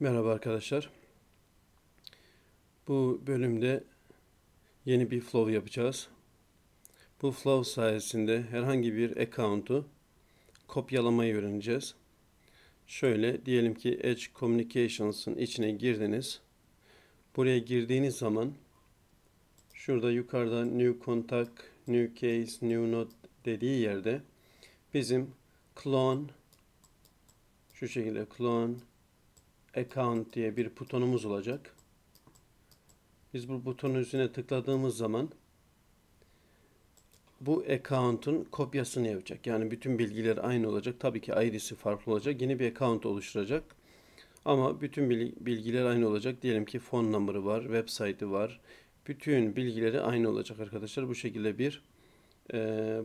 Merhaba arkadaşlar. Bu bölümde yeni bir flow yapacağız. Bu flow sayesinde herhangi bir account'u kopyalamayı öğreneceğiz. Şöyle diyelim ki Edge Communications'ın içine girdiniz. Buraya girdiğiniz zaman şurada yukarıda New Contact, New Case, New Note dediği yerde bizim clone şu şekilde clone account diye bir butonumuz olacak. Biz bu butonun üzerine tıkladığımız zaman bu account'un kopyasını yapacak. Yani bütün bilgiler aynı olacak. Tabii ki ID'si farklı olacak. Yeni bir account oluşturacak. Ama bütün bilgiler aynı olacak. Diyelim ki fon numarı var, web var. Bütün bilgileri aynı olacak arkadaşlar. Bu şekilde bir e,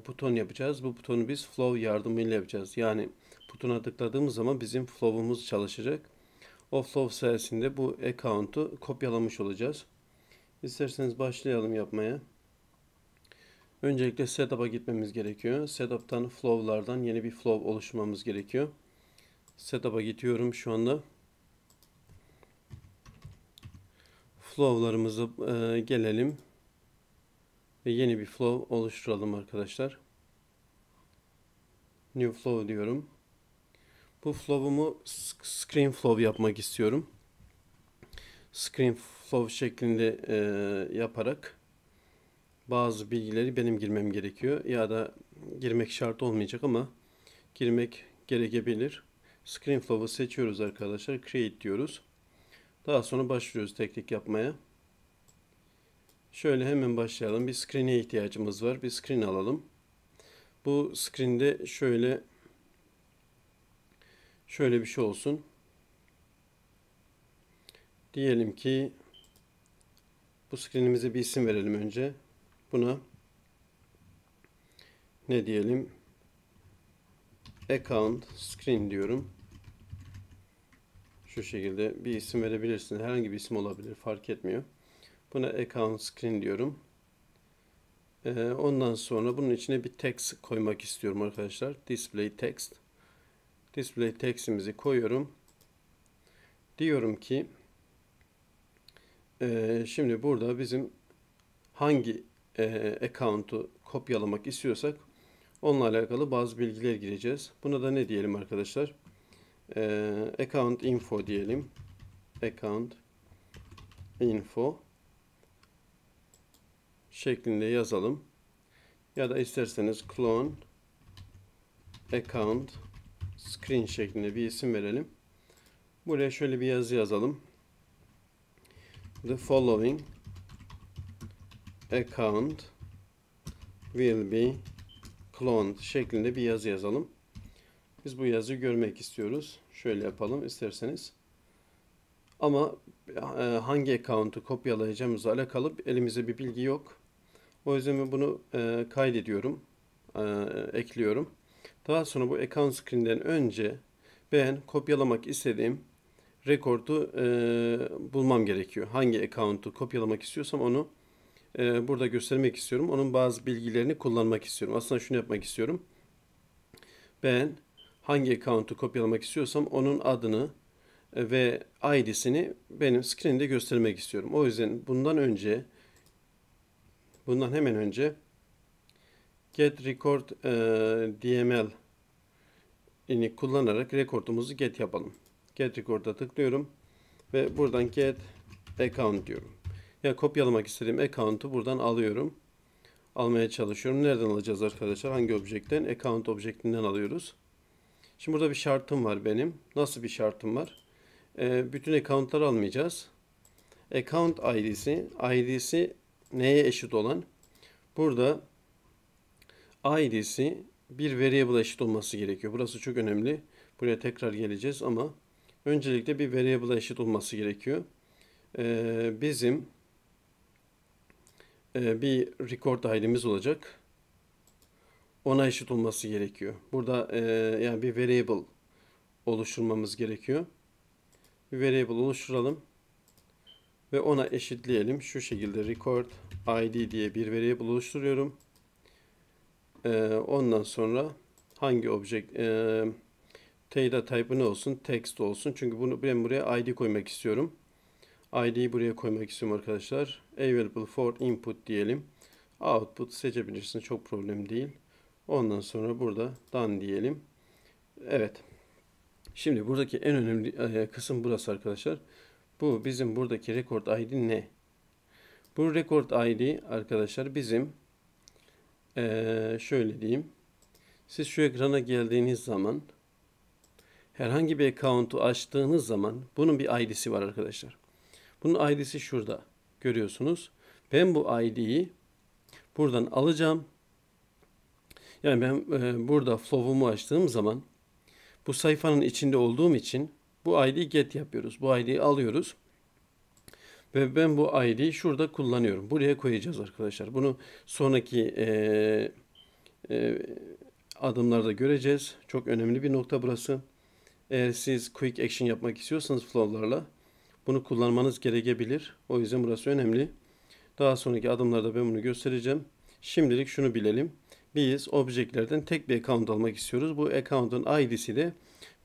buton yapacağız. Bu butonu biz flow yardımıyla yapacağız. Yani butona tıkladığımız zaman bizim flow'umuz çalışacak offload sayesinde bu account'u kopyalamış olacağız. İsterseniz başlayalım yapmaya. Öncelikle setup'a gitmemiz gerekiyor. Setup'tan flow'lardan yeni bir flow oluşturmamız gerekiyor. Setup'a gidiyorum şu anda. Flow'larımıza e, gelelim. Ve yeni bir flow oluşturalım arkadaşlar. New flow diyorum. Bu flow'umu screen flow yapmak istiyorum. Screen flow şeklinde e, yaparak bazı bilgileri benim girmem gerekiyor. Ya da girmek şart olmayacak ama girmek gerekebilir. Screen flow'u seçiyoruz arkadaşlar. Create diyoruz. Daha sonra başlıyoruz teknik yapmaya. Şöyle hemen başlayalım. Bir screen'e ihtiyacımız var. Bir screen alalım. Bu screen'de şöyle şöyle bir şey olsun. Diyelim ki bu screen'imize bir isim verelim önce. Buna ne diyelim? Account screen diyorum. Şu şekilde bir isim verebilirsin. Herhangi bir isim olabilir. Fark etmiyor. Buna account screen diyorum. Ee, ondan sonra bunun içine bir text koymak istiyorum arkadaşlar. Display text display text'imizi koyuyorum. Diyorum ki e, şimdi burada bizim hangi e, account'u kopyalamak istiyorsak onunla alakalı bazı bilgiler gireceğiz. Buna da ne diyelim arkadaşlar? E, account info diyelim. Account info şeklinde yazalım. Ya da isterseniz clone account screen şeklinde bir isim verelim. Buraya şöyle bir yazı yazalım. The following account will be cloned şeklinde bir yazı yazalım. Biz bu yazıyı görmek istiyoruz. Şöyle yapalım isterseniz. Ama e, hangi account'u kopyalayacağımızla alakalı elimizde bir bilgi yok. O yüzden ben bunu e, kaydediyorum, e, ekliyorum. Daha sonra bu account screen'den önce ben kopyalamak istediğim rekordu e, bulmam gerekiyor. Hangi account'u kopyalamak istiyorsam onu e, burada göstermek istiyorum. Onun bazı bilgilerini kullanmak istiyorum. Aslında şunu yapmak istiyorum. Ben hangi account'u kopyalamak istiyorsam onun adını e, ve ID'sini benim screen'de göstermek istiyorum. O yüzden bundan önce bundan hemen önce get record e, DML ini kullanarak rekordumuzu get yapalım. Get record'a tıklıyorum ve buradan get account diyorum. Ya yani kopyalamak istediğim account'u buradan alıyorum. Almaya çalışıyorum. Nereden alacağız arkadaşlar? Hangi objekten? Account objektinden alıyoruz. Şimdi burada bir şartım var benim. Nasıl bir şartım var? Ee, bütün account'ları almayacağız. Account ID'si, ID'si neye eşit olan? Burada ID'si bir variable eşit olması gerekiyor. Burası çok önemli. Buraya tekrar geleceğiz ama öncelikle bir variable eşit olması gerekiyor. Ee, bizim e, bir record id'imiz olacak. Ona eşit olması gerekiyor. Burada e, yani bir variable oluşturmamız gerekiyor. Bir variable oluşturalım ve ona eşitleyelim. Şu şekilde record id diye bir variable oluşturuyorum. E, ondan sonra hangi object e, Theta type ne olsun? Text olsun. Çünkü bunu ben buraya ID koymak istiyorum. ID'yi buraya koymak istiyorum arkadaşlar. Available for input diyelim. Output seçebilirsiniz. Çok problem değil. Ondan sonra burada done diyelim. Evet. Şimdi buradaki en önemli e, kısım burası arkadaşlar. Bu bizim buradaki record ID ne? Bu record ID arkadaşlar bizim ee, şöyle diyeyim. Siz şu ekrana geldiğiniz zaman herhangi bir account'u açtığınız zaman bunun bir ID'si var arkadaşlar. Bunun ID'si şurada. Görüyorsunuz. Ben bu ID'yi buradan alacağım. Yani ben e, burada flow'umu açtığım zaman bu sayfanın içinde olduğum için bu ID get yapıyoruz. Bu ID'yi alıyoruz. Ve ben bu ID'yi şurada kullanıyorum. Buraya koyacağız arkadaşlar. Bunu sonraki e, e, adımlarda göreceğiz. Çok önemli bir nokta burası. Eğer siz quick action yapmak istiyorsanız flow'larla bunu kullanmanız gerekebilir. O yüzden burası önemli. Daha sonraki adımlarda ben bunu göstereceğim. Şimdilik şunu bilelim. Biz objeklerden tek bir account almak istiyoruz. Bu account'un id'si de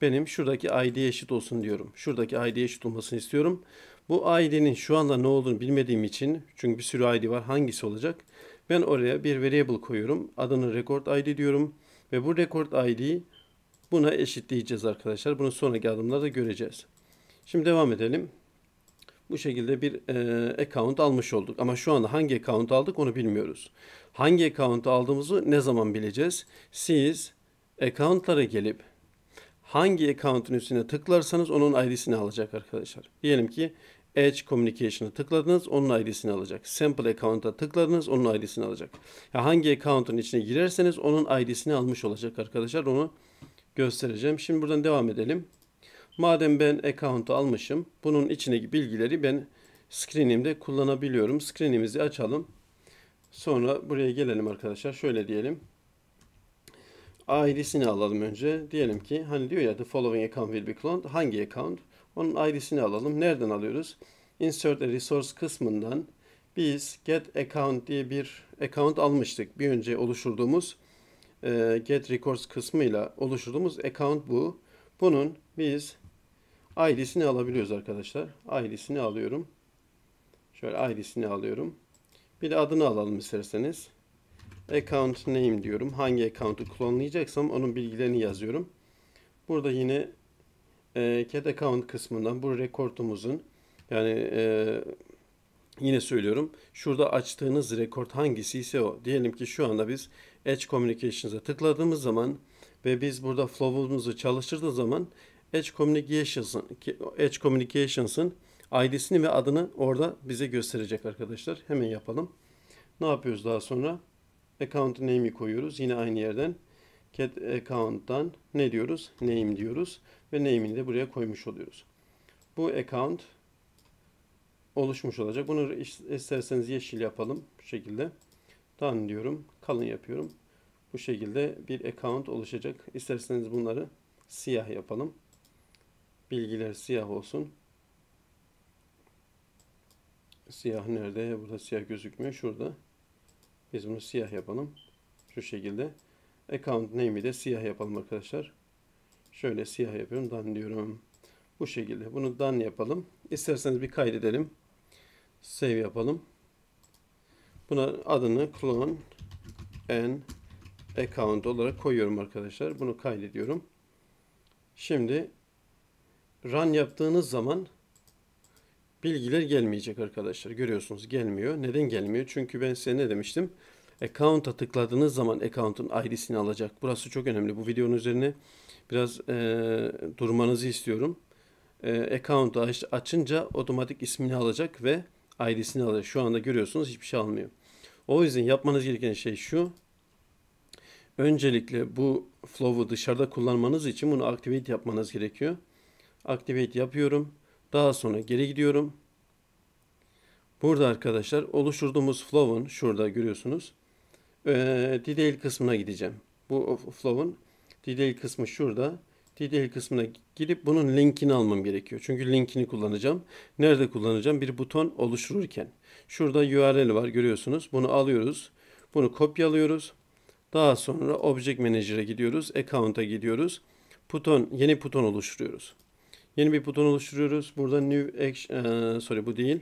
benim şuradaki id eşit olsun diyorum. Şuradaki id eşit olmasını istiyorum. Bu ailenin şu anda ne olduğunu bilmediğim için çünkü bir sürü ID var hangisi olacak? Ben oraya bir variable koyuyorum. Adını record ID diyorum ve bu record ID buna eşitleyeceğiz arkadaşlar. Bunu sonraki adımlarda göreceğiz. Şimdi devam edelim. Bu şekilde bir e, account almış olduk. Ama şu anda hangi account aldık onu bilmiyoruz. Hangi account aldığımızı ne zaman bileceğiz? Siz accountlara gelip hangi account'un üstüne tıklarsanız onun ID'sini alacak arkadaşlar. Diyelim ki Edge Communication'a tıkladınız onun ID'sini alacak. Sample Account'a tıkladınız onun ID'sini alacak. Ya hangi account'un içine girerseniz onun ID'sini almış olacak arkadaşlar. Onu göstereceğim. Şimdi buradan devam edelim. Madem ben account'u almışım. Bunun içindeki bilgileri ben screen'imde kullanabiliyorum. Screen'imizi açalım. Sonra buraya gelelim arkadaşlar. Şöyle diyelim. ID'sini alalım önce. Diyelim ki hani diyor ya the following account will be cloned. Hangi account? Onun ID'sini alalım. Nereden alıyoruz? Insert a resource kısmından biz get account diye bir account almıştık. Bir önce oluşturduğumuz e, get records kısmıyla oluşturduğumuz account bu. Bunun biz ID'sini alabiliyoruz arkadaşlar. ID'sini alıyorum. Şöyle ID'sini alıyorum. Bir de adını alalım isterseniz. Account name diyorum. Hangi account'u klonlayacaksam onun bilgilerini yazıyorum. Burada yine e, CAD account kısmından bu rekortumuzun yani e, yine söylüyorum şurada açtığınız rekord hangisi ise o. Diyelim ki şu anda biz Edge Communications'a tıkladığımız zaman ve biz burada flow'umuzu çalıştırdığı zaman Edge Communications'ın Edge Communications'ın ID'sini ve adını orada bize gösterecek arkadaşlar. Hemen yapalım. Ne yapıyoruz daha sonra? Account name'i koyuyoruz. Yine aynı yerden cat account'tan ne diyoruz? Name diyoruz ve name'ini de buraya koymuş oluyoruz. Bu account oluşmuş olacak. Bunu isterseniz yeşil yapalım bu şekilde. Done diyorum. Kalın yapıyorum. Bu şekilde bir account oluşacak. İsterseniz bunları siyah yapalım. Bilgiler siyah olsun. Siyah nerede? Burada siyah gözükmüyor. Şurada. Biz bunu siyah yapalım. Şu şekilde. Account name'i de siyah yapalım arkadaşlar. Şöyle siyah yapıyorum. Dan diyorum. Bu şekilde. Bunu dan yapalım. İsterseniz bir kaydedelim. Save yapalım. Buna adını clone and account olarak koyuyorum arkadaşlar. Bunu kaydediyorum. Şimdi run yaptığınız zaman bilgiler gelmeyecek arkadaşlar. Görüyorsunuz gelmiyor. Neden gelmiyor? Çünkü ben size ne demiştim? Account'a tıkladığınız zaman account'un ID'sini alacak. Burası çok önemli. Bu videonun üzerine biraz e, durmanızı istiyorum. E, account'u aç, açınca otomatik ismini alacak ve ID'sini alacak. Şu anda görüyorsunuz hiçbir şey almıyor. O yüzden yapmanız gereken şey şu. Öncelikle bu flow'u dışarıda kullanmanız için bunu activate yapmanız gerekiyor. Activate yapıyorum. Daha sonra geri gidiyorum. Burada arkadaşlar oluşturduğumuz flow'un şurada görüyorsunuz. Ee, detail kısmına gideceğim. Bu flow'un detail kısmı şurada. Detail kısmına gidip bunun linkini almam gerekiyor. Çünkü linkini kullanacağım. Nerede kullanacağım? Bir buton oluştururken. Şurada URL var görüyorsunuz. Bunu alıyoruz. Bunu kopyalıyoruz. Daha sonra Object Manager'a gidiyoruz. Account'a gidiyoruz. Buton, yeni buton oluşturuyoruz. Yeni bir buton oluşturuyoruz. Burada new action, e, sorry bu değil.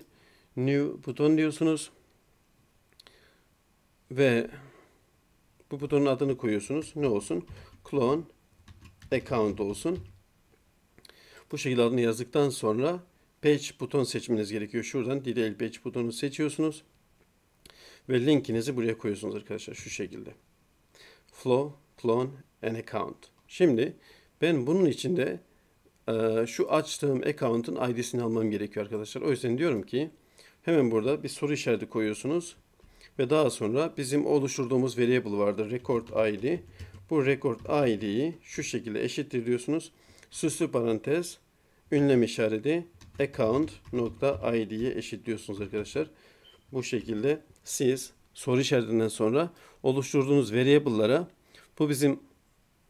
New buton diyorsunuz. Ve bu butonun adını koyuyorsunuz. Ne olsun? Clone account olsun. Bu şekilde adını yazdıktan sonra page buton seçmeniz gerekiyor. Şuradan detail page butonu seçiyorsunuz. Ve linkinizi buraya koyuyorsunuz arkadaşlar şu şekilde. Flow, clone and account. Şimdi ben bunun içinde e, şu açtığım account'ın ID'sini almam gerekiyor arkadaşlar. O yüzden diyorum ki hemen burada bir soru işareti koyuyorsunuz ve daha sonra bizim oluşturduğumuz variable vardı record id. Bu record id'yi şu şekilde eşittir diyorsunuz. Süslü parantez ünlem işareti account nokta id'ye eşitliyorsunuz arkadaşlar. Bu şekilde siz soru işaretinden sonra oluşturduğunuz variable'lara bu bizim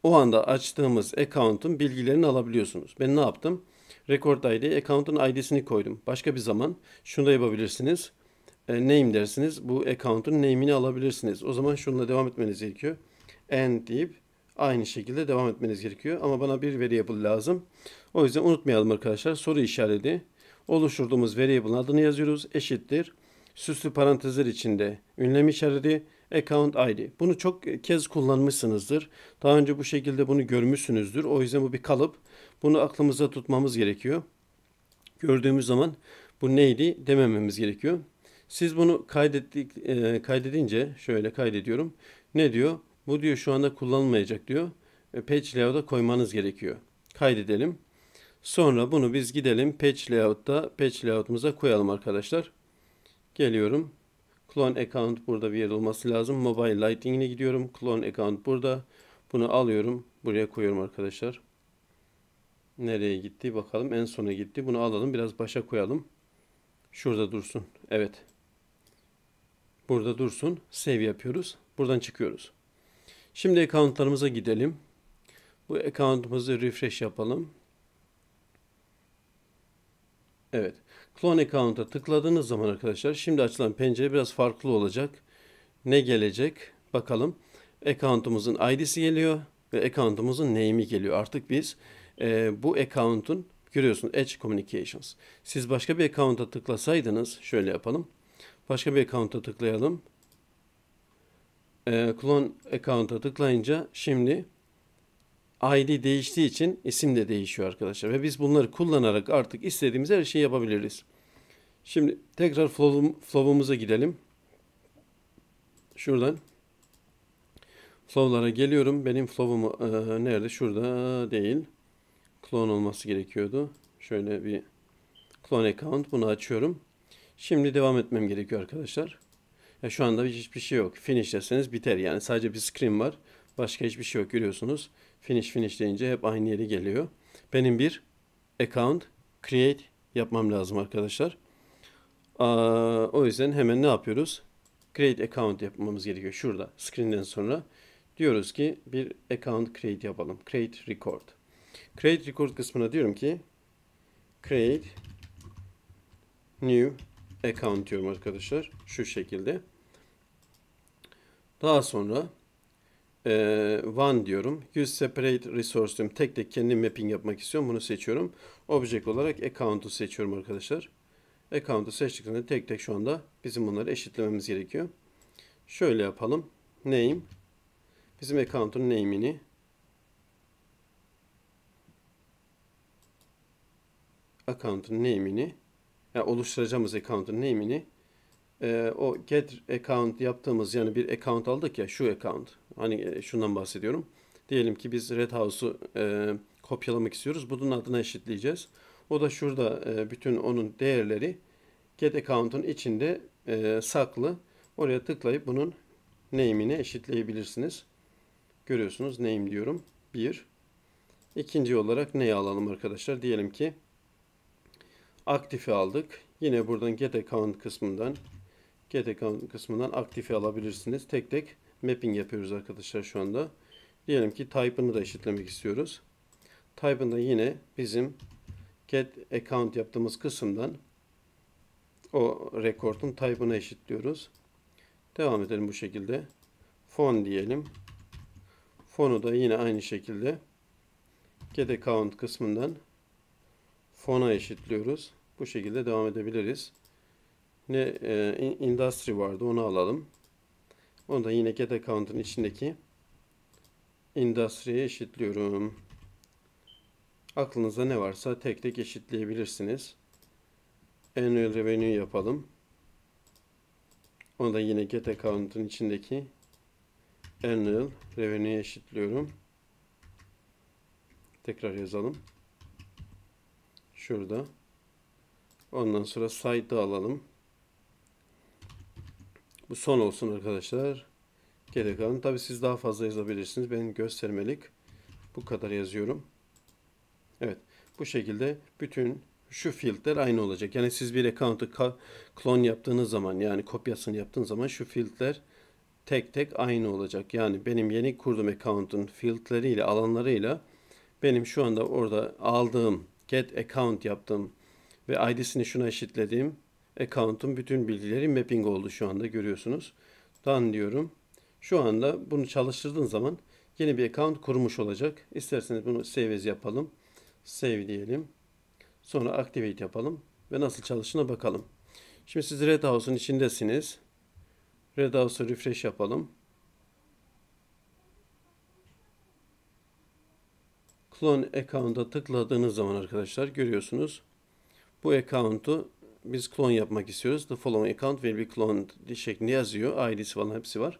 o anda açtığımız account'un bilgilerini alabiliyorsunuz. Ben ne yaptım? Record ID, account'un ID'sini koydum. Başka bir zaman şunu da yapabilirsiniz. E, name dersiniz. Bu account'un name'ini alabilirsiniz. O zaman şununla devam etmeniz gerekiyor. And deyip aynı şekilde devam etmeniz gerekiyor. Ama bana bir variable lazım. O yüzden unutmayalım arkadaşlar. Soru işareti. Oluşturduğumuz variable'ın adını yazıyoruz. Eşittir. Süslü parantezler içinde ünlem işareti. Account ID. Bunu çok kez kullanmışsınızdır. Daha önce bu şekilde bunu görmüşsünüzdür. O yüzden bu bir kalıp. Bunu aklımızda tutmamız gerekiyor. Gördüğümüz zaman bu neydi demememiz gerekiyor. Siz bunu kaydettik, e, kaydedince şöyle kaydediyorum. Ne diyor? Bu diyor şu anda kullanılmayacak diyor. E, page layout'a koymanız gerekiyor. Kaydedelim. Sonra bunu biz gidelim page layout'ta page layout'umuza koyalım arkadaşlar. Geliyorum. Clone account burada bir yer olması lazım. Mobile lighting'ine gidiyorum. Clone account burada. Bunu alıyorum. Buraya koyuyorum arkadaşlar. Nereye gitti bakalım. En sona gitti. Bunu alalım. Biraz başa koyalım. Şurada dursun. Evet. Burada dursun. Save yapıyoruz. Buradan çıkıyoruz. Şimdi accountlarımıza gidelim. Bu account'ımızı refresh yapalım. Evet. Clone account'a tıkladığınız zaman arkadaşlar şimdi açılan pencere biraz farklı olacak. Ne gelecek? Bakalım. Account'umuzun ID'si geliyor ve account'umuzun name'i geliyor. Artık biz e, bu account'un görüyorsun Edge Communications. Siz başka bir account'a tıklasaydınız şöyle yapalım. Başka bir account'a tıklayalım. E, clone account'a tıklayınca şimdi ID değiştiği için isim de değişiyor arkadaşlar. Ve biz bunları kullanarak artık istediğimiz her şeyi yapabiliriz. Şimdi tekrar flow'umuza gidelim. Şuradan flow'lara geliyorum. Benim flow'um e, nerede? Şurada değil. Clone olması gerekiyordu. Şöyle bir clone account bunu açıyorum. Şimdi devam etmem gerekiyor arkadaşlar. Ya şu anda hiçbir şey yok. Finish deseniz biter. Yani sadece bir screen var. Başka hiçbir şey yok görüyorsunuz. Finish finish deyince hep aynı yere geliyor. Benim bir account create yapmam lazım arkadaşlar. Aa, o yüzden hemen ne yapıyoruz? Create account yapmamız gerekiyor. Şurada screen'den sonra diyoruz ki bir account create yapalım. Create record. Create record kısmına diyorum ki create new account diyorum arkadaşlar. Şu şekilde. Daha sonra e, one diyorum. Use separate resource diyorum. Tek tek kendi mapping yapmak istiyorum. Bunu seçiyorum. Object olarak account'u seçiyorum arkadaşlar. Account'u seçtikten sonra tek tek şu anda bizim bunları eşitlememiz gerekiyor. Şöyle yapalım. Name. Bizim account'un name'ini account'un name'ini yani oluşturacağımız account'un name'ini e, o get account yaptığımız yani bir account aldık ya şu account. Hani e, şundan bahsediyorum. Diyelim ki biz Red House'u e, kopyalamak istiyoruz. Bunun adına eşitleyeceğiz. O da şurada e, bütün onun değerleri get account'un içinde e, saklı. Oraya tıklayıp bunun name'ini eşitleyebilirsiniz. Görüyorsunuz name diyorum. Bir. İkinci olarak neyi alalım arkadaşlar? Diyelim ki aktifi aldık. Yine buradan get account kısmından get account kısmından aktifi alabilirsiniz. Tek tek mapping yapıyoruz arkadaşlar şu anda. Diyelim ki type'ını da eşitlemek istiyoruz. Type'ında yine bizim get account yaptığımız kısımdan o record'un type'ını eşitliyoruz. Devam edelim bu şekilde. Fon diyelim. Fonu da yine aynı şekilde get account kısmından fona eşitliyoruz. Bu şekilde devam edebiliriz. Ne e, industry vardı onu alalım. Onu da yine get account'ın içindeki industry'ye eşitliyorum. Aklınızda ne varsa tek tek eşitleyebilirsiniz. Annual revenue yapalım. Onu da yine get account'ın içindeki annual revenue'ye eşitliyorum. Tekrar yazalım. Şurada. Ondan sonra side'ı alalım. Bu son olsun arkadaşlar. Geri kalın. Tabi siz daha fazla yazabilirsiniz. Benim göstermelik bu kadar yazıyorum. Evet. Bu şekilde bütün şu fieldler aynı olacak. Yani siz bir account'ı klon yaptığınız zaman yani kopyasını yaptığınız zaman şu filtreler tek tek aynı olacak. Yani benim yeni kurduğum account'un filtreleriyle alanlarıyla benim şu anda orada aldığım get account yaptım ve id'sini şuna eşitledim. Account'un bütün bilgileri mapping oldu şu anda görüyorsunuz. Done diyorum. Şu anda bunu çalıştırdığın zaman yeni bir account kurmuş olacak. İsterseniz bunu save as yapalım. Save diyelim. Sonra activate yapalım ve nasıl çalıştığına bakalım. Şimdi siz Red House'un içindesiniz. Red House'u refresh yapalım. clone account'a tıkladığınız zaman arkadaşlar görüyorsunuz. Bu account'u biz clone yapmak istiyoruz. The following account will be cloned şeklinde yazıyor. ID'si falan hepsi var.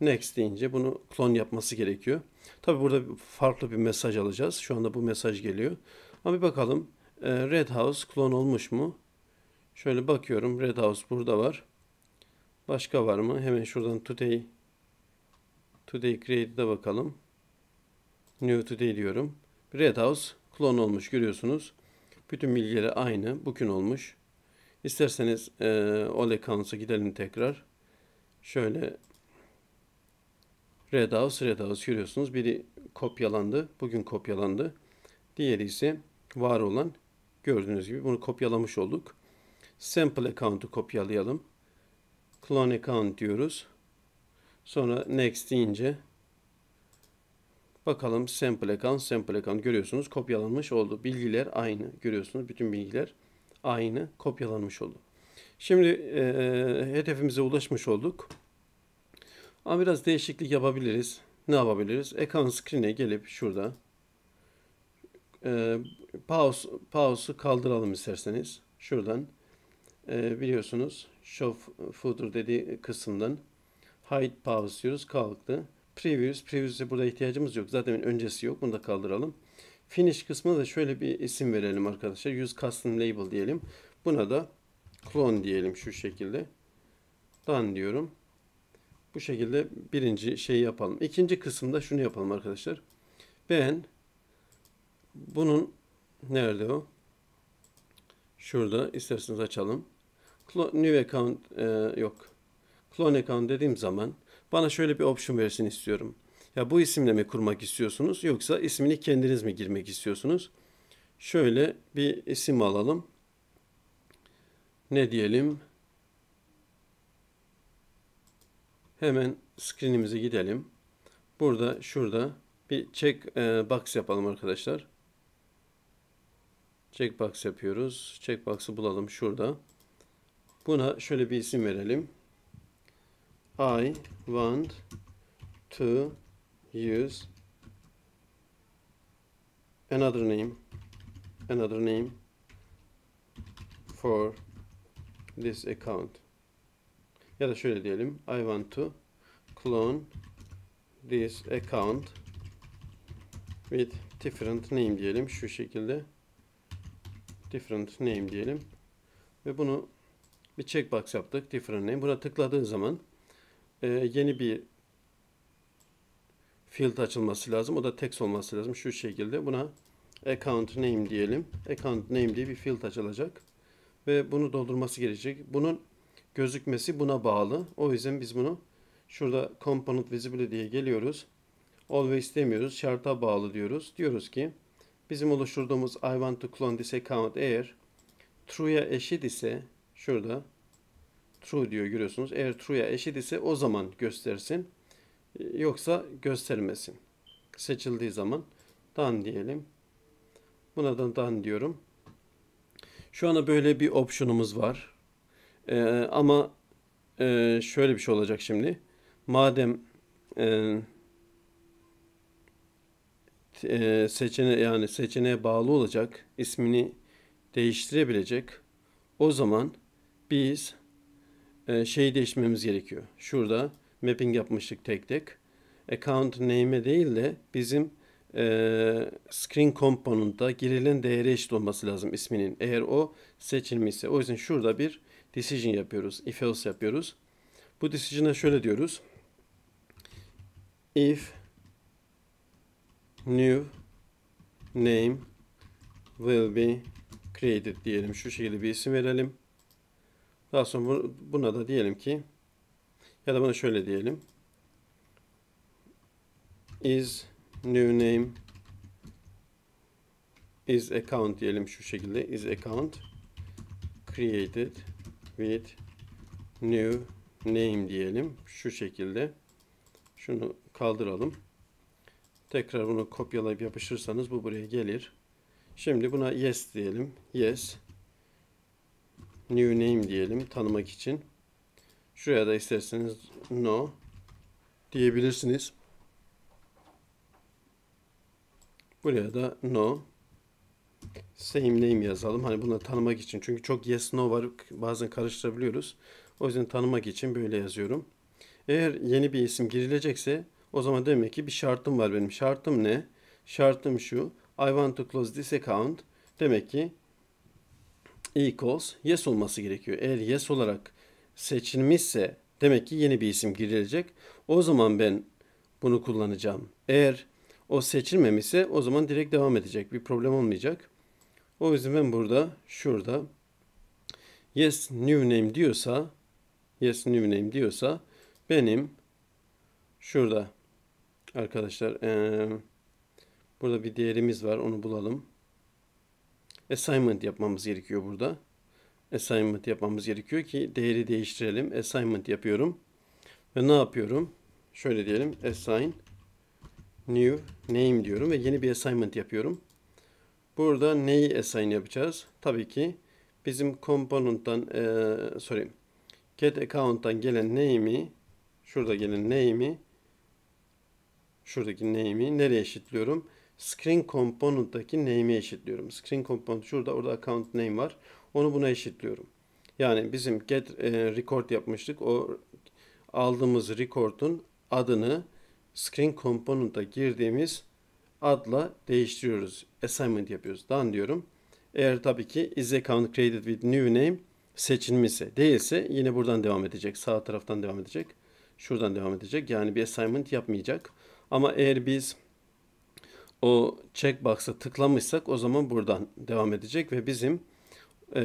Next deyince bunu klon yapması gerekiyor. Tabi burada farklı bir mesaj alacağız. Şu anda bu mesaj geliyor. Ama bir bakalım e, Red House klon olmuş mu? Şöyle bakıyorum. Red House burada var. Başka var mı? Hemen şuradan Today Today Create'de bakalım. New Today diyorum. Redhouse klon olmuş görüyorsunuz. Bütün bilgileri aynı. Bugün olmuş. İsterseniz e, Ole Council'a gidelim tekrar. Şöyle Redhouse Redhouse görüyorsunuz. Biri kopyalandı. Bugün kopyalandı. Diğeri ise var olan gördüğünüz gibi bunu kopyalamış olduk. Sample account'u kopyalayalım. Clone account diyoruz. Sonra next deyince Bakalım sample account, sample account görüyorsunuz kopyalanmış oldu. Bilgiler aynı görüyorsunuz. Bütün bilgiler aynı kopyalanmış oldu. Şimdi e, hedefimize ulaşmış olduk. Ama biraz değişiklik yapabiliriz. Ne yapabiliriz? Account screen'e gelip şurada e, pause, pause'u kaldıralım isterseniz. Şuradan e, biliyorsunuz show footer dediği kısımdan hide pause diyoruz kalktı. Previews. Previews'e burada ihtiyacımız yok. Zaten öncesi yok. Bunu da kaldıralım. Finish kısmına da şöyle bir isim verelim arkadaşlar. Use Custom Label diyelim. Buna da clone diyelim şu şekilde. Done diyorum. Bu şekilde birinci şeyi yapalım. İkinci kısımda şunu yapalım arkadaşlar. Ben bunun nerede o? Şurada isterseniz açalım. Clone, new account e, yok. Clone account dediğim zaman bana şöyle bir option versin istiyorum. Ya bu isimle mi kurmak istiyorsunuz yoksa ismini kendiniz mi girmek istiyorsunuz? Şöyle bir isim alalım. Ne diyelim? Hemen screen'imize gidelim. Burada şurada bir check e, box yapalım arkadaşlar. Check box yapıyoruz. Check Checkbox'ı bulalım şurada. Buna şöyle bir isim verelim. I want to use another name another name for this account ya da şöyle diyelim I want to clone this account with different name diyelim şu şekilde different name diyelim ve bunu bir checkbox yaptık different name buna tıkladığın zaman e, yeni bir field açılması lazım. O da text olması lazım. Şu şekilde buna account name diyelim. Account name diye bir field açılacak. Ve bunu doldurması gerekecek. Bunun gözükmesi buna bağlı. O yüzden biz bunu şurada component visible diye geliyoruz. Always demiyoruz. Şarta bağlı diyoruz. Diyoruz ki bizim oluşturduğumuz I want to clone this account eğer true'ya eşit ise şurada true diyor görüyorsunuz. Eğer true'ya eşit ise o zaman göstersin. Ee, yoksa göstermesin. Seçildiği zaman done diyelim. Buna da done diyorum. Şu anda böyle bir optionumuz var. Ee, ama e, şöyle bir şey olacak şimdi. Madem e, e, seçene yani seçeneğe bağlı olacak ismini değiştirebilecek. O zaman biz e, şeyi değiştirmemiz gerekiyor. Şurada mapping yapmıştık tek tek. Account name'e değil de bizim e, screen component'ta girilen değere eşit olması lazım isminin. Eğer o seçilmişse. O yüzden şurada bir decision yapıyoruz. If else yapıyoruz. Bu decision'a şöyle diyoruz. If new name will be created diyelim. Şu şekilde bir isim verelim. Daha sonra buna da diyelim ki ya da bunu şöyle diyelim. Is new name is account diyelim şu şekilde. Is account created with new name diyelim. Şu şekilde. Şunu kaldıralım. Tekrar bunu kopyalayıp yapışırsanız bu buraya gelir. Şimdi buna yes diyelim. Yes new name diyelim tanımak için. Şuraya da isterseniz no diyebilirsiniz. Buraya da no same name yazalım. Hani bunu tanımak için. Çünkü çok yes no var. Bazen karıştırabiliyoruz. O yüzden tanımak için böyle yazıyorum. Eğer yeni bir isim girilecekse o zaman demek ki bir şartım var benim. Şartım ne? Şartım şu. I want to close this account. Demek ki equals yes olması gerekiyor. Eğer yes olarak seçilmişse demek ki yeni bir isim girilecek. O zaman ben bunu kullanacağım. Eğer o seçilmemişse o zaman direkt devam edecek. Bir problem olmayacak. O yüzden ben burada şurada yes new name diyorsa yes new name diyorsa benim şurada arkadaşlar ee, burada bir değerimiz var onu bulalım assignment yapmamız gerekiyor burada. Assignment yapmamız gerekiyor ki değeri değiştirelim. Assignment yapıyorum. Ve ne yapıyorum? Şöyle diyelim assign new name diyorum ve yeni bir assignment yapıyorum. Burada neyi assign yapacağız? Tabii ki bizim component'tan ee, sorry get account'tan gelen name'i şurada gelen name'i şuradaki name'i nereye eşitliyorum? Screen Component'daki name'i eşitliyorum. Screen Component şurada orada account name var. Onu buna eşitliyorum. Yani bizim get e, record yapmıştık. O aldığımız record'un adını Screen Component'a girdiğimiz adla değiştiriyoruz. Assignment yapıyoruz. Done diyorum. Eğer tabii ki is account created with new name seçilmişse değilse yine buradan devam edecek. Sağ taraftan devam edecek. Şuradan devam edecek. Yani bir assignment yapmayacak. Ama eğer biz o checkbox'a tıklamışsak o zaman buradan devam edecek ve bizim e,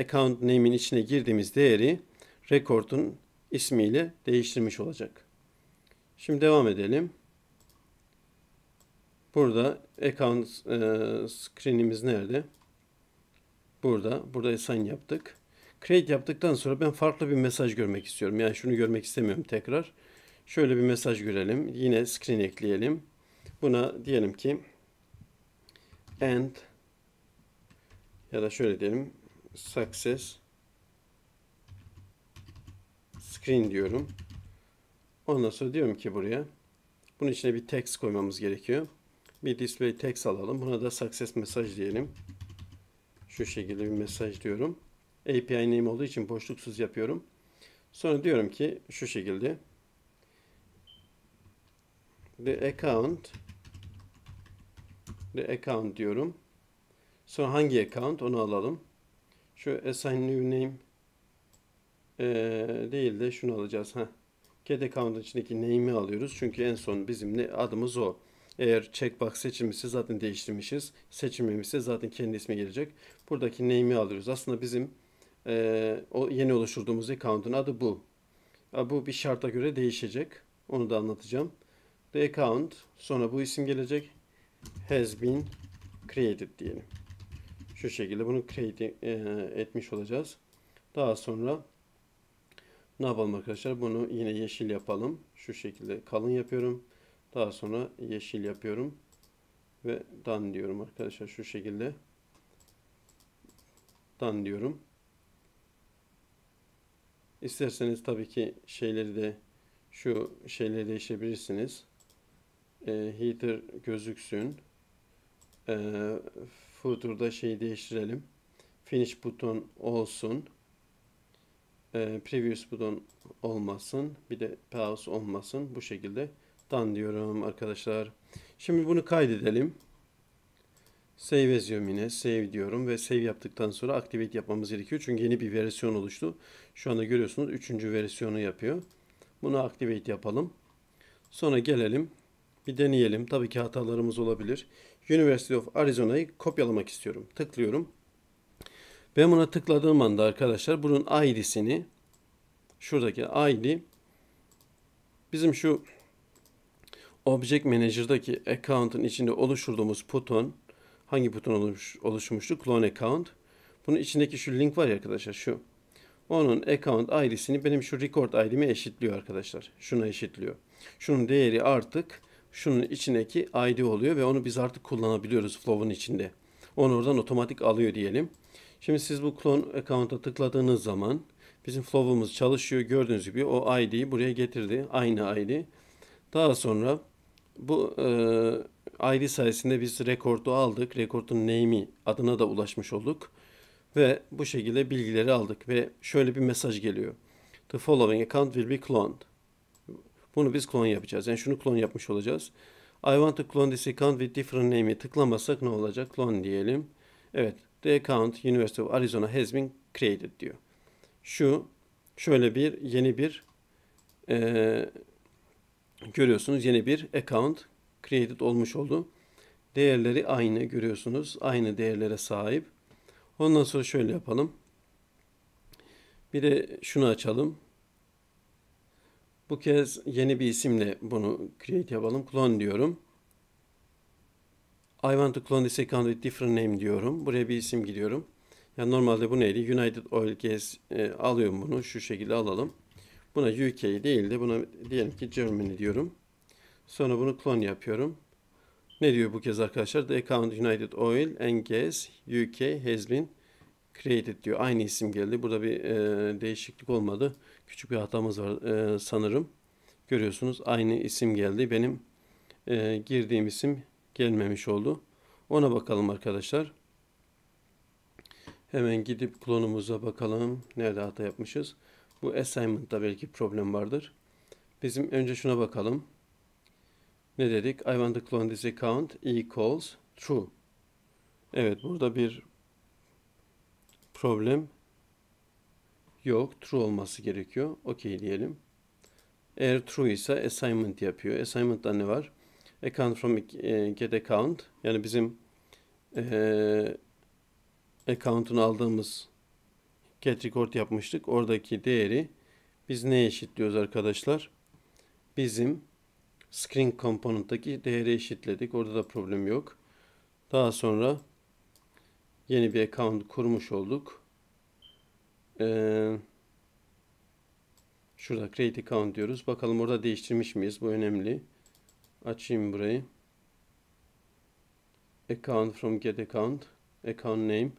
account name'in içine girdiğimiz değeri record'un ismiyle değiştirmiş olacak. Şimdi devam edelim. Burada account e, screen'imiz nerede? Burada. Burada sign yaptık. Create yaptıktan sonra ben farklı bir mesaj görmek istiyorum. Yani şunu görmek istemiyorum tekrar. Şöyle bir mesaj görelim. Yine screen ekleyelim. Buna diyelim ki and ya da şöyle diyelim success screen diyorum. Ondan sonra diyorum ki buraya bunun içine bir text koymamız gerekiyor. Bir display text alalım. Buna da success mesaj diyelim. Şu şekilde bir mesaj diyorum. API name olduğu için boşluksuz yapıyorum. Sonra diyorum ki şu şekilde the account account diyorum. Sonra hangi account onu alalım. Şu assign new name ee, değil de şunu alacağız. Heh. Get account'ın içindeki name'i alıyoruz. Çünkü en son bizim ne, adımız o. Eğer checkbox seçilmişse zaten değiştirmişiz. Seçilmemişse zaten kendi ismi gelecek. Buradaki name'i alıyoruz. Aslında bizim e, o yeni oluşturduğumuz account'un adı bu. Bu bir şarta göre değişecek. Onu da anlatacağım. The account sonra bu isim gelecek has been created diyelim. Şu şekilde bunu create e, etmiş olacağız. Daha sonra ne yapalım arkadaşlar? Bunu yine yeşil yapalım. Şu şekilde kalın yapıyorum. Daha sonra yeşil yapıyorum. Ve done diyorum arkadaşlar. Şu şekilde done diyorum. İsterseniz tabii ki şeyleri de şu şeyleri değiştirebilirsiniz e, heater gözüksün. E, footer'da şeyi değiştirelim. Finish buton olsun. E, previous buton olmasın. Bir de pause olmasın. Bu şekilde done diyorum arkadaşlar. Şimdi bunu kaydedelim. Save as yine save diyorum ve save yaptıktan sonra activate yapmamız gerekiyor. Çünkü yeni bir versiyon oluştu. Şu anda görüyorsunuz 3. versiyonu yapıyor. Bunu activate yapalım. Sonra gelelim bir deneyelim. Tabii ki hatalarımız olabilir. University of Arizona'yı kopyalamak istiyorum. Tıklıyorum. Ben buna tıkladığım anda arkadaşlar bunun ID'sini şuradaki ID bizim şu Object Manager'daki account'ın içinde oluşturduğumuz buton hangi buton oluş, oluşmuştu? Clone account. Bunun içindeki şu link var ya arkadaşlar şu. Onun account ID'sini benim şu record ID'mi eşitliyor arkadaşlar. Şuna eşitliyor. Şunun değeri artık şunun içindeki ID oluyor ve onu biz artık kullanabiliyoruz flow'un içinde. Onu oradan otomatik alıyor diyelim. Şimdi siz bu clone account'a tıkladığınız zaman bizim flow'umuz çalışıyor. Gördüğünüz gibi o ID'yi buraya getirdi. Aynı ID. Daha sonra bu e, ID sayesinde biz rekordu aldık. Rekordun name'i adına da ulaşmış olduk. Ve bu şekilde bilgileri aldık ve şöyle bir mesaj geliyor. The following account will be cloned. Bunu biz klon yapacağız. Yani şunu klon yapmış olacağız. I want to clone this account with different name'i tıklamasak ne olacak? Clone diyelim. Evet. The account University of Arizona has been created diyor. Şu şöyle bir yeni bir e, görüyorsunuz. Yeni bir account created olmuş oldu. Değerleri aynı görüyorsunuz. Aynı değerlere sahip. Ondan sonra şöyle yapalım. Bir de şunu açalım. Bu kez yeni bir isimle bunu create yapalım. Clone diyorum. I want to clone this account with different name diyorum. Buraya bir isim gidiyorum. Yani normalde bu neydi? United Oil Gas e, alıyorum bunu. Şu şekilde alalım. Buna UK değil de buna diyelim ki Germany diyorum. Sonra bunu clone yapıyorum. Ne diyor bu kez arkadaşlar? The account United Oil and Gas UK has been created diyor. Aynı isim geldi. Burada bir e, değişiklik olmadı. Küçük bir hatamız var e, sanırım. Görüyorsunuz aynı isim geldi. Benim e, girdiğim isim gelmemiş oldu. Ona bakalım arkadaşlar. Hemen gidip klonumuza bakalım. Nerede hata yapmışız? Bu assignment'ta belki problem vardır. Bizim önce şuna bakalım. Ne dedik? I want to clone this account equals true. Evet burada bir problem Yok true olması gerekiyor. Okey diyelim. Eğer true ise assignment yapıyor. Assignment'ta ne var? Account from e, get account. Yani bizim e, account'unu aldığımız get record yapmıştık. Oradaki değeri biz ne eşitliyoruz arkadaşlar? Bizim screen komponenttaki değeri eşitledik. Orada da problem yok. Daha sonra yeni bir account kurmuş olduk. Ee, şurada create account diyoruz. Bakalım orada değiştirmiş miyiz? Bu önemli. Açayım burayı. Account from get account. Account name.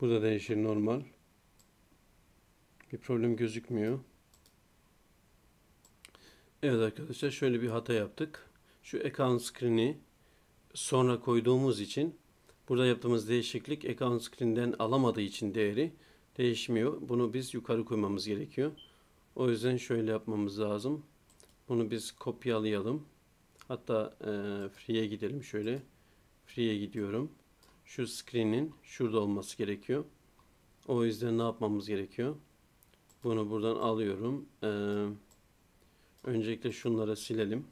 Burada değişir normal. Bir problem gözükmüyor. Evet arkadaşlar şöyle bir hata yaptık. Şu account screen'i sonra koyduğumuz için burada yaptığımız değişiklik account screen'den alamadığı için değeri değişmiyor. Bunu biz yukarı koymamız gerekiyor. O yüzden şöyle yapmamız lazım. Bunu biz kopyalayalım. Hatta e, free'ye gidelim şöyle. Free'ye gidiyorum. Şu screen'in şurada olması gerekiyor. O yüzden ne yapmamız gerekiyor? Bunu buradan alıyorum. E, öncelikle şunları silelim.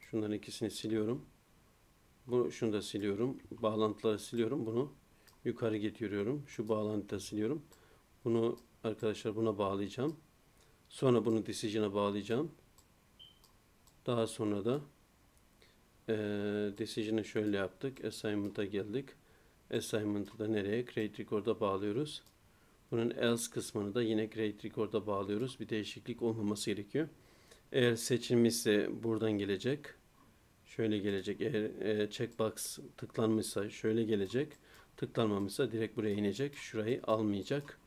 Şunların ikisini siliyorum bu şunu da siliyorum. Bağlantıları siliyorum. Bunu yukarı getiriyorum. Şu bağlantıyı da siliyorum. Bunu arkadaşlar buna bağlayacağım. Sonra bunu decision'a bağlayacağım. Daha sonra da e, decision'ı şöyle yaptık. Assignment'a geldik. Assignment'ı da nereye? Create Record'a bağlıyoruz. Bunun else kısmını da yine Create Record'a bağlıyoruz. Bir değişiklik olmaması gerekiyor. Eğer seçilmişse buradan gelecek şöyle gelecek. Eğer e, checkbox tıklanmışsa şöyle gelecek. Tıklanmamışsa direkt buraya inecek. Şurayı almayacak.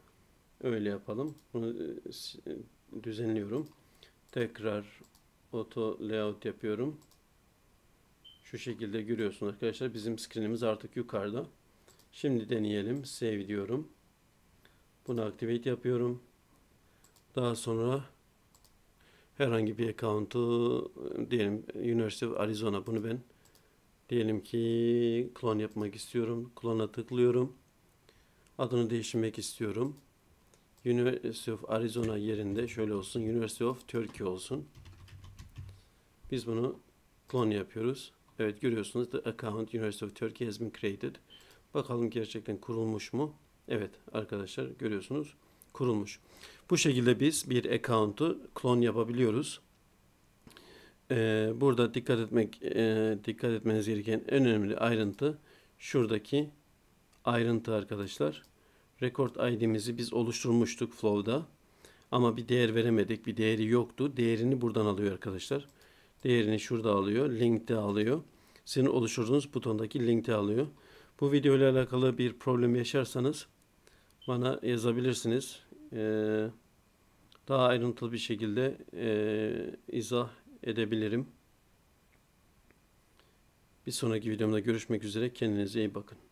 Öyle yapalım. Bunu e, e düzenliyorum. Tekrar auto layout yapıyorum. Şu şekilde görüyorsunuz arkadaşlar. Bizim screenimiz artık yukarıda. Şimdi deneyelim. Save diyorum. Bunu activate yapıyorum. Daha sonra herhangi bir account'u diyelim University of Arizona bunu ben diyelim ki klon yapmak istiyorum. Klona tıklıyorum. Adını değiştirmek istiyorum. University of Arizona yerinde şöyle olsun. University of Turkey olsun. Biz bunu klon yapıyoruz. Evet görüyorsunuz the account University of Turkey has been created. Bakalım gerçekten kurulmuş mu? Evet arkadaşlar görüyorsunuz kurulmuş. Bu şekilde biz bir account'u klon yapabiliyoruz. Ee, burada dikkat etmek e, dikkat etmeniz gereken en önemli ayrıntı şuradaki ayrıntı arkadaşlar. Record ID'mizi biz oluşturmuştuk Flow'da. Ama bir değer veremedik. Bir değeri yoktu. Değerini buradan alıyor arkadaşlar. Değerini şurada alıyor. Linkte alıyor. Sizin oluşturduğunuz butondaki linkte alıyor. Bu video ile alakalı bir problem yaşarsanız bana yazabilirsiniz. Ee, daha ayrıntılı bir şekilde e, izah edebilirim. Bir sonraki videomda görüşmek üzere. Kendinize iyi bakın.